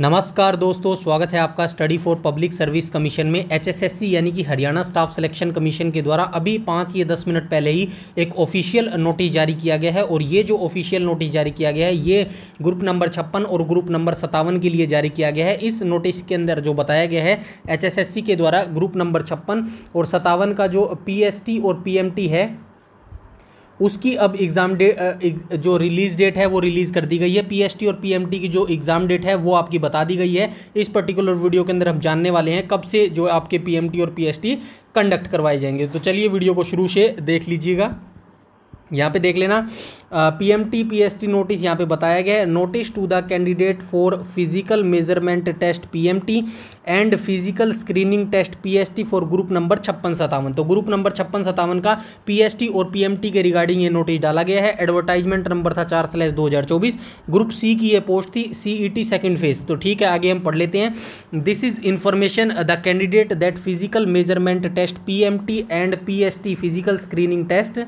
नमस्कार दोस्तों स्वागत है आपका study for public service commission में एचएसएससी यानी कि हरियाणा स्टाफ सिलेक्शन कमीशन के द्वारा अभी पाँच या दस मिनट पहले ही एक ऑफिशियल नोटिस जारी किया गया है और ये जो ऑफिशियल नोटिस जारी किया गया है ये ग्रुप नंबर छप्पन और ग्रुप नंबर सत्तावन के लिए जारी किया गया है इस नोटिस के अंदर जो बताया गया है एच के द्वारा ग्रुप नंबर छप्पन और सत्तावन का जो पी और पी है उसकी अब एग्ज़ाम डेट जो रिलीज़ डेट है वो रिलीज़ कर दी गई है पीएसटी और पीएमटी की जो एग्ज़ाम डेट है वो आपकी बता दी गई है इस पर्टिकुलर वीडियो के अंदर हम जानने वाले हैं कब से जो आपके पीएमटी और पीएसटी कंडक्ट करवाए जाएंगे तो चलिए वीडियो को शुरू से देख लीजिएगा यहाँ पे देख लेना P M T P S T notice यहाँ पे बताया गया है notice to the candidate for physical measurement test P M T and physical screening test P S T for group number छप्पन सतावन तो ग्रुप नंबर छप्पन सतावन का पी एस टी और पी एम टी के रिगार्डिंग ये नोटिस डाला गया है एडवर्टाइजमेंट नंबर था चार स्लैश दो हज़ार चौबीस ग्रुप सी की ये पोस्ट थी C E T second phase तो ठीक है आगे हम पढ़ लेते हैं this is information the candidate that physical measurement test P M T and P S T physical screening test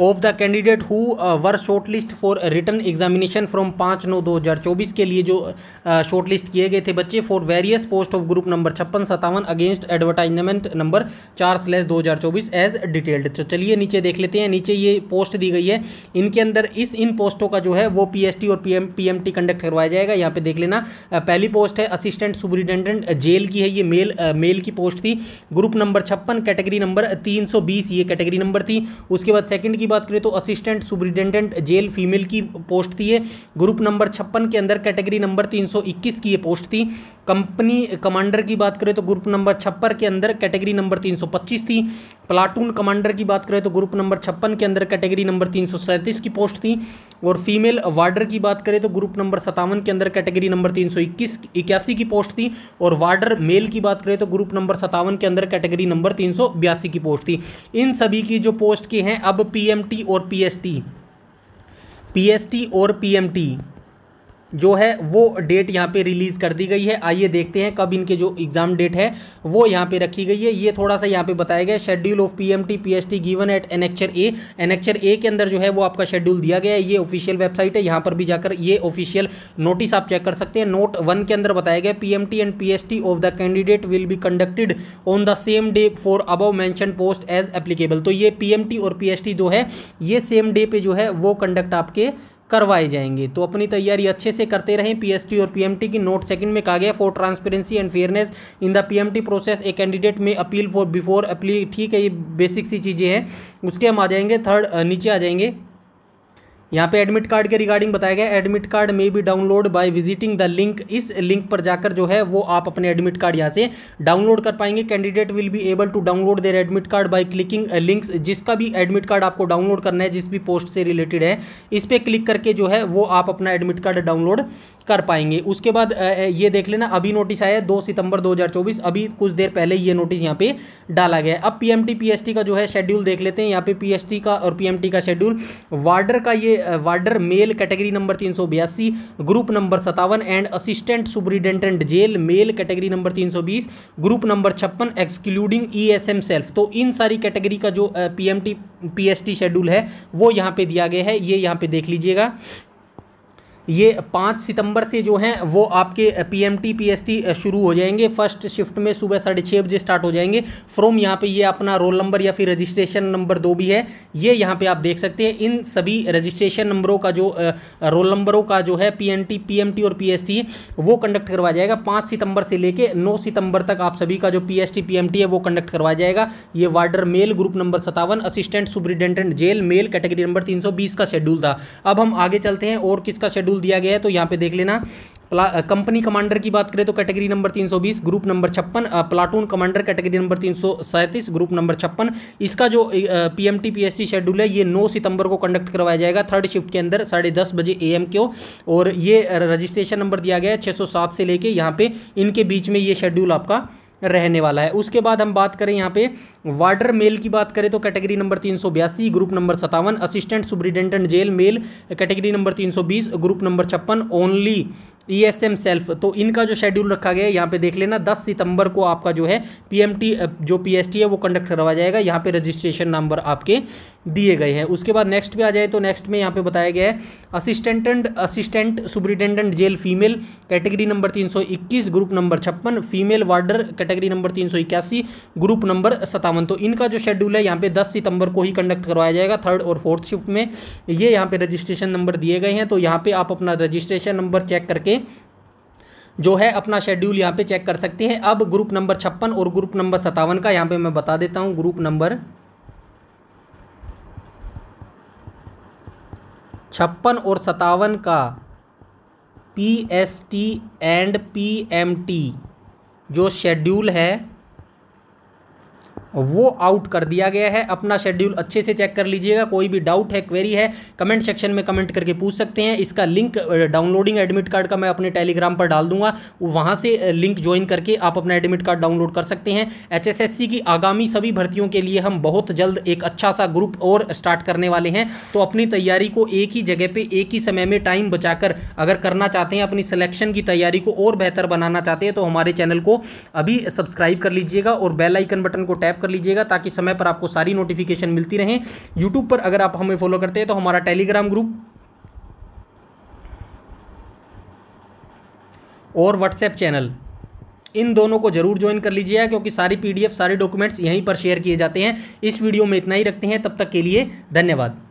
of the candidate who were short list for written examination from पाँच नौ दो हज़ार चौबीस के लिए जो शॉर्ट uh, लिस्ट किए गए थे बच्चे for various post of group number छप्पन सत्तावन अगेंस्ट एडवर्टाइजमेंट नंबर चार स्लैस दो हज़ार चौबीस एज डिटेल्ड तो चलिए नीचे देख लेते हैं नीचे ये पोस्ट दी गई है इनके अंदर इस इन पोस्टों का जो है वो पी एस टी और पी एम टी कंडक्ट करवाया जाएगा यहाँ पर देख लेना uh, पहली पोस्ट है असिस्टेंट सुपरिटेंडेंट uh, जेल की है ये मेल मेल की पोस्ट थी ग्रुप नंबर छप्पन कैटेगरी नंबर तीन सौ बीस ये कैटेगरी नंबर थी उसके बाद सेकंड की बात करें तो असिस्टेंट सुप्रिटेंडेंट जेल फीमेल की पोस्ट थी ये ग्रुप नंबर छप्पन के अंदर कैटेगरी नंबर 321 की ये पोस्ट थी कंपनी कमांडर की बात करें तो ग्रुप नंबर छप्पन के अंदर कैटेगरी नंबर 325 थी प्लाटून कमांडर की बात करें तो ग्रुप नंबर छप्पन के अंदर कैटेगरी नंबर तीन सौ सैंतीस की पोस्ट थी और फीमेल वार्डर की बात करें तो ग्रुप नंबर सतावन के अंदर कैटेगरी नंबर तीन सौ इक्कीस इक्यासी की पोस्ट थी और वार्डर मेल की बात करें तो ग्रुप नंबर सतावन के अंदर कैटेगरी नंबर तीन सौ बयासी की पोस्ट थी इन सभी की जो पोस्ट की हैं अब टी और एस टी और टी जो है वो डेट यहाँ पे रिलीज़ कर दी गई है आइए देखते हैं कब इनके जो एग्ज़ाम डेट है वो यहाँ पे रखी गई है ये थोड़ा सा यहाँ पे बताया गया schedule of PMT PST given at annexure A annexure A के अंदर जो है वो आपका शेड्यूल दिया गया है ये ऑफिशियल वेबसाइट है यहाँ पर भी जाकर ये ऑफिशियल नोटिस आप चेक कर सकते हैं नोट वन के अंदर बताया गया P and P of the candidate will be conducted on the same day for above mention post as applicable तो ये पी और पी जो है ये सेम डे पर जो है वो कंडक्ट आपके करवाए जाएंगे तो अपनी तैयारी अच्छे से करते रहें पीएसटी और पीएमटी की नोट सेकंड में कहा गया for transparency and fairness in the PMT process a candidate may appeal for before appeal ठीक है ये बेसिक सी चीज़ें हैं उसके हम आ जाएंगे थर्ड नीचे आ जाएंगे यहाँ पे एडमिट कार्ड के रिगार्डिंग बताया गया admit card may be download by visiting the link इस लिंक पर जाकर जो है वो आप अपने एडमिट कार्ड यहाँ से डाउनलोड कर पाएंगे candidate will be able to download their admit card by clicking links जिसका भी एडमिट कार्ड आपको डाउनलोड करना है जिस भी पोस्ट से रिलेटेड है इस पर क्लिक करके जो है वो आप अपना एडमिट कार्ड डाउनलोड कर पाएंगे उसके बाद uh, uh, ये देख लेना अभी नोटिस आया है दो सितंबर दो अभी कुछ देर पहले ये नोटिस यहाँ पे डाला गया है अब पी एम का जो है शेड्यूल देख लेते हैं यहाँ पे पी का और पी का शेड्यूल वार्डर का ये वार्डर मेल कैटेगरी नंबर तीन सौ बयासी ग्रुप नंबर सतावन and assistant superintendent jail male category number तीन सौ बीस ग्रुप नंबर छप्पन excluding E S M self तो इन सारी कैटेगरी का जो P M T P S T schedule है वो यहाँ पे दिया गया है ये यहाँ पे देख लीजिएगा ये पाँच सितंबर से जो हैं वो आपके P M T P S T शुरू हो जाएंगे फर्स्ट शिफ्ट में सुबह साढ़े छः बजे स्टार्ट हो जाएंगे फ्रॉम यहाँ पे ये अपना रोल नंबर या फिर रजिस्ट्रेशन नंबर दो भी है ये यहाँ पे आप देख सकते हैं इन सभी रजिस्ट्रेशन नंबरों का जो रोल नंबरों का जो है P PMT T P M T और पी एस टी वो कंडक्ट करवाया जाएगा पाँच सितंबर से लेकर नौ सितंबर तक आप सभी का जो P S T P M T है वो कंडक्ट करवाया जाएगा ये वार्डर मेल ग्रुप नंबर सतावन assistant superintendent jail male category number तीन सौ बीस का शेड्यूल था अब हम आगे चलते हैं और किसका शेड्यूल शेड्यूल दिया गया है तो यहाँ पे देख लेना कंपनी कमांडर की बात करें तो कैटेगरी नंबर 320 ग्रुप नंबर छप्पन प्लाटून कमांडर कैटेगरी नंबर तीन ग्रुप नंबर छप्पन इसका जो पीएमटी पीएससी शेड्यूल है ये 9 सितंबर को कंडक्ट करवाया जाएगा थर्ड शिफ्ट के अंदर साढ़े दस बजे एएम को और ये रजिस्ट्रेशन नंबर दिया गया है 607 से लेके यहाँ पे इनके बीच में ये शेड्यूल आपका रहने वाला है उसके बाद हम बात करें यहाँ पे वार्डर मेल की बात करें तो कैटेगरी नंबर तीन सौ बयासी ग्रुप नंबर सतावन assistant superintendent jail male category number तीन सौ बीस ग्रुप नंबर छप्पन only E S M self तो इनका जो शेड्यूल रखा गया है यहाँ पे देख लेना 10 सितंबर को आपका जो है टी जो टी है वो कंडक्ट करवाया जाएगा यहाँ पे रजिस्ट्रेशन नंबर आपके दिए गए हैं उसके बाद नेक्स्ट पे आ जाए तो नेक्स्ट में यहाँ पे बताया गया है and assistant superintendent jail female category number 321 group number छप्पन फीमेल वार्डर कैटेगरी नंबर तीन ग्रुप नंबर सतावन तो इनका जो शेड्यूल है यहाँ पे दस सितंबर को ही कंडक्ट करवाया जाएगा थर्ड और फोर्थ शिफ्ट में ये यहाँ पे रजिस्ट्रेशन नंबर दिए गए हैं तो यहाँ पे आप अपना रजिस्ट्रेशन नंबर चेक करके जो है अपना शेड्यूल यहाँ पे चेक कर सकते हैं अब ग्रुप नंबर छप्पन और ग्रुप नंबर सत्तावन का यहाँ पे मैं बता देता हूँ ग्रुप नंबर छप्पन और सतावन का P S T and P M T जो शेड्यूल है वो आउट कर दिया गया है अपना शेड्यूल अच्छे से चेक कर लीजिएगा कोई भी डाउट है क्वेरी है कमेंट सेक्शन में कमेंट करके पूछ सकते हैं इसका लिंक डाउनलोडिंग एडमिट कार्ड का मैं अपने टेलीग्राम पर डाल दूंगा वहाँ से लिंक ज्वाइन करके आप अपना एडमिट कार्ड डाउनलोड कर सकते हैं एच की आगामी सभी भर्तियों के लिए हम बहुत जल्द एक अच्छा सा ग्रुप और स्टार्ट करने वाले हैं तो अपनी तैयारी को एक ही जगह पर एक ही समय में टाइम बचाकर अगर करना चाहते हैं अपनी सिलेक्शन की तैयारी को और बेहतर बनाना चाहते हैं तो हमारे चैनल को अभी सब्सक्राइब कर लीजिएगा और बेल आइकन बटन को टैप कर लीजिएगा ताकि समय पर आपको सारी नोटिफिकेशन मिलती रहे यूट्यूब पर अगर आप हमें फॉलो करते हैं तो हमारा टेलीग्राम ग्रुप और व्हाट्सएप चैनल इन दोनों को जरूर ज्वाइन कर लीजिएगा क्योंकि सारी पीडीएफ सारे डॉक्यूमेंट्स यहीं पर शेयर किए जाते हैं इस वीडियो में इतना ही रखते हैं तब तक के लिए धन्यवाद